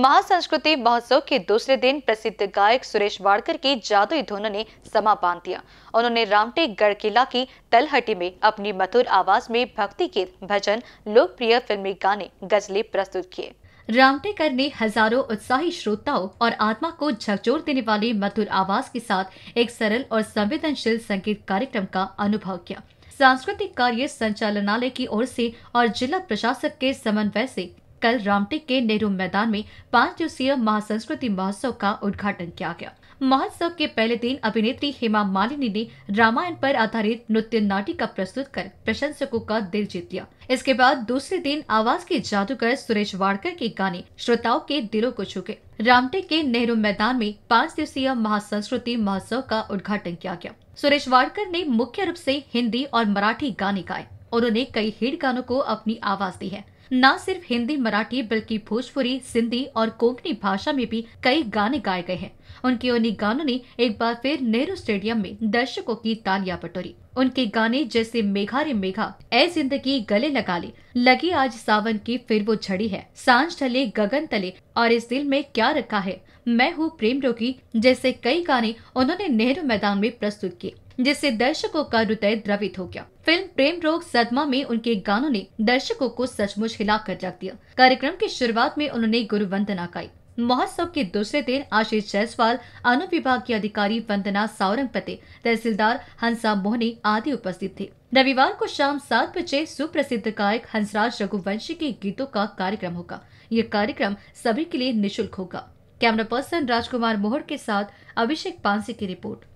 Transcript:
महासंस्कृति महोत्सव के दूसरे दिन प्रसिद्ध गायक सुरेश वाड़कर की जादुई धुन ने समा बांध दिया उन्होंने रामटेक गढ़ किला की तलहटी में अपनी मधुर आवाज में भक्ति गीत भजन लोकप्रिय फिल्मी गाने गजले प्रस्तुत किए रामटेकर ने हजारों उत्साही श्रोताओं और आत्मा को झकझोर देने वाली मधुर आवाज के साथ एक सरल और संवेदनशील संगीत कार्यक्रम का अनुभव किया सांस्कृतिक कार्य संचालनालय की ओर से और जिला प्रशासक के समन्वय से कल रामटेक के नेहरू मैदान में पाँच दिवसीय महासंस्कृति महोत्सव का उद्घाटन किया गया महोत्सव के पहले दिन अभिनेत्री हेमा मालिनी ने रामायण पर आधारित नृत्य नाटिका प्रस्तुत कर प्रशंसकों का दिल जीत लिया इसके बाद दूसरे दिन आवाज के जादूगर सुरेश वाड़कर के गाने श्रोताओं के दिलों को छू गए रामटेक के नेहरू मैदान में पाँच दिवसीय महासंस्कृति महोत्सव का उद्घाटन किया गया सुरेश वाड़कर ने मुख्य रूप से हिंदी और मराठी गाने गाए उन्होंने कई हिट गानों को अपनी आवाज दी है न सिर्फ हिंदी मराठी बल्कि भोजपुरी सिंधी और कोंकणी भाषा में भी कई गाने गाए गए हैं उनके उन्हीं गानों ने एक बार फिर नेहरू स्टेडियम में दर्शकों की तालियां बटोरी उनके गाने जैसे मेघा रे मेघा ए जिंदगी गले लगा ले लगी आज सावन की फिर वो झड़ी है सांझ ढले गगन तले और इस दिल में क्या रखा है मैं हूँ प्रेम रोगी जैसे कई गाने उन्होंने नेहरू मैदान में प्रस्तुत किए जिससे दर्शकों का हृदय द्रवित हो गया फिल्म प्रेम रोग सदमा में उनके गानों ने दर्शकों को सचमुच हिला कर रख दिया कार्यक्रम की शुरुआत में उन्होंने गुरु वंदना गाई महोत्सव के दूसरे दिन आशीष जायसवाल अनुविभाग के अधिकारी वंदना सावरंगपते तहसीलदार हंसा मोहनी आदि उपस्थित थे रविवार को शाम सात बजे सुप्रसिद्ध गायक हंसराज रघुवंशी के गीतों का कार्यक्रम होगा ये कार्यक्रम सभी के लिए निःशुल्क होगा कैमरा पर्सन राजकुमार मोहर के साथ अभिषेक पांसी की रिपोर्ट